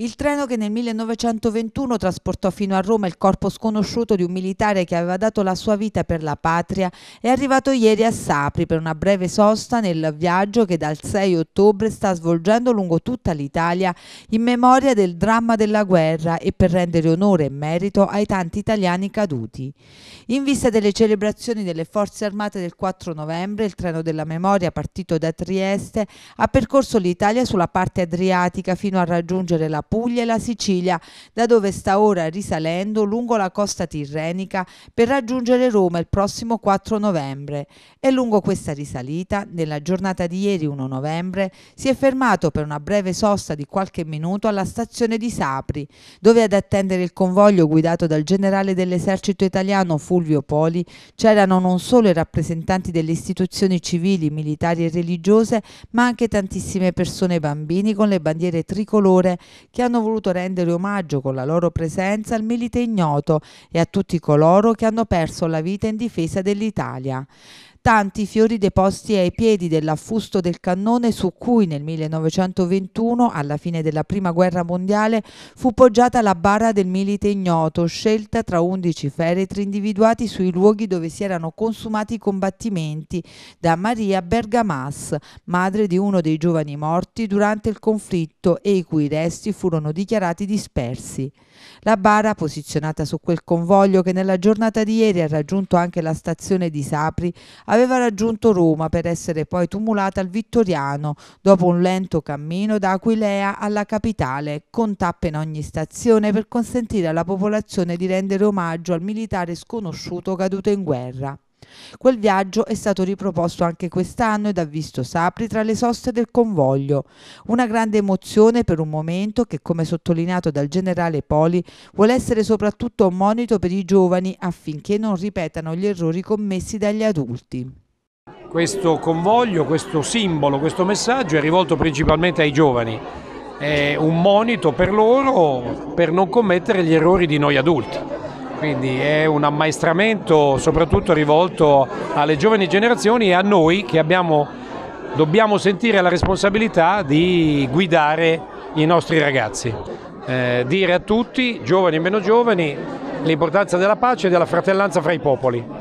Il treno che nel 1921 trasportò fino a Roma il corpo sconosciuto di un militare che aveva dato la sua vita per la patria è arrivato ieri a Sapri per una breve sosta nel viaggio che dal 6 ottobre sta svolgendo lungo tutta l'Italia in memoria del dramma della guerra e per rendere onore e merito ai tanti italiani caduti. In vista delle celebrazioni delle Forze Armate del 4 novembre, il treno della memoria partito da Trieste ha percorso l'Italia sulla parte adriatica fino a raggiungere la Puglia e la Sicilia, da dove sta ora risalendo lungo la costa tirrenica per raggiungere Roma il prossimo 4 novembre. E lungo questa risalita, nella giornata di ieri 1 novembre, si è fermato per una breve sosta di qualche minuto alla stazione di Sapri, dove ad attendere il convoglio guidato dal generale dell'esercito italiano Fulvio Poli c'erano non solo i rappresentanti delle istituzioni civili, militari e religiose, ma anche tantissime persone e bambini con le bandiere tricolore che che hanno voluto rendere omaggio con la loro presenza al milite ignoto e a tutti coloro che hanno perso la vita in difesa dell'Italia. Tanti fiori deposti ai piedi dell'affusto del cannone su cui nel 1921, alla fine della Prima Guerra Mondiale, fu poggiata la bara del milite ignoto, scelta tra 11 feretri individuati sui luoghi dove si erano consumati i combattimenti, da Maria Bergamas, madre di uno dei giovani morti durante il conflitto e i cui resti furono dichiarati dispersi. La bara, posizionata su quel convoglio che nella giornata di ieri ha raggiunto anche la stazione di Sapri, aveva Aveva raggiunto Roma per essere poi tumulata al Vittoriano, dopo un lento cammino da Aquilea alla capitale, con tappe in ogni stazione per consentire alla popolazione di rendere omaggio al militare sconosciuto caduto in guerra. Quel viaggio è stato riproposto anche quest'anno ed ha visto Sapri tra le soste del convoglio. Una grande emozione per un momento che, come sottolineato dal generale Poli, vuole essere soprattutto un monito per i giovani affinché non ripetano gli errori commessi dagli adulti. Questo convoglio, questo simbolo, questo messaggio è rivolto principalmente ai giovani. È un monito per loro per non commettere gli errori di noi adulti quindi è un ammaestramento soprattutto rivolto alle giovani generazioni e a noi che abbiamo, dobbiamo sentire la responsabilità di guidare i nostri ragazzi. Eh, dire a tutti, giovani e meno giovani, l'importanza della pace e della fratellanza fra i popoli.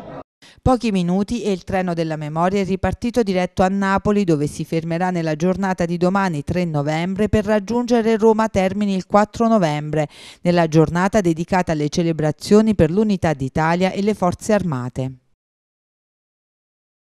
Pochi minuti e il treno della memoria è ripartito diretto a Napoli dove si fermerà nella giornata di domani 3 novembre per raggiungere Roma Termini il 4 novembre, nella giornata dedicata alle celebrazioni per l'unità d'Italia e le forze armate.